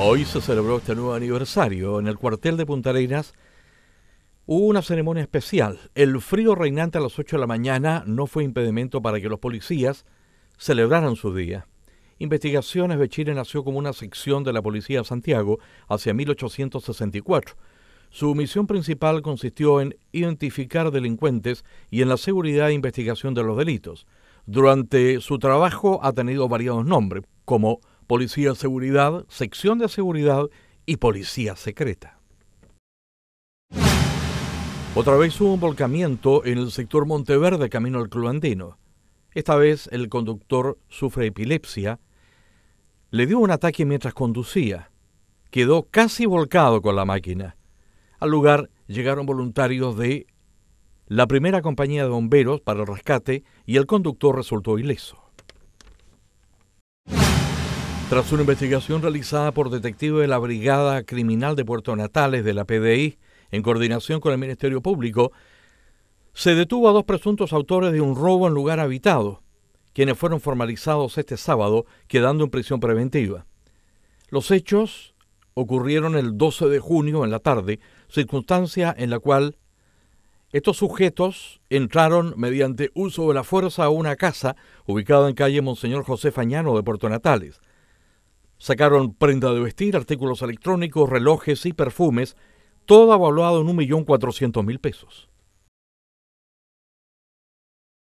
Hoy se celebró este nuevo aniversario en el cuartel de Punta Arenas. Hubo una ceremonia especial. El frío reinante a las 8 de la mañana no fue impedimento para que los policías celebraran su día. Investigaciones de Chile nació como una sección de la Policía de Santiago hacia 1864. Su misión principal consistió en identificar delincuentes y en la seguridad e investigación de los delitos. Durante su trabajo ha tenido variados nombres, como Policía de Seguridad, Sección de Seguridad y Policía Secreta. Otra vez hubo un volcamiento en el sector Monteverde camino al Club Andino. Esta vez el conductor sufre epilepsia. Le dio un ataque mientras conducía. Quedó casi volcado con la máquina. Al lugar llegaron voluntarios de la primera compañía de bomberos para el rescate y el conductor resultó ileso. Tras una investigación realizada por detectives de la Brigada Criminal de Puerto Natales de la PDI, en coordinación con el Ministerio Público, se detuvo a dos presuntos autores de un robo en lugar habitado, quienes fueron formalizados este sábado, quedando en prisión preventiva. Los hechos ocurrieron el 12 de junio en la tarde, circunstancia en la cual estos sujetos entraron mediante uso de la fuerza a una casa ubicada en calle Monseñor José Fañano de Puerto Natales. Sacaron prenda de vestir, artículos electrónicos, relojes y perfumes, todo avaluado en 1.400.000 pesos.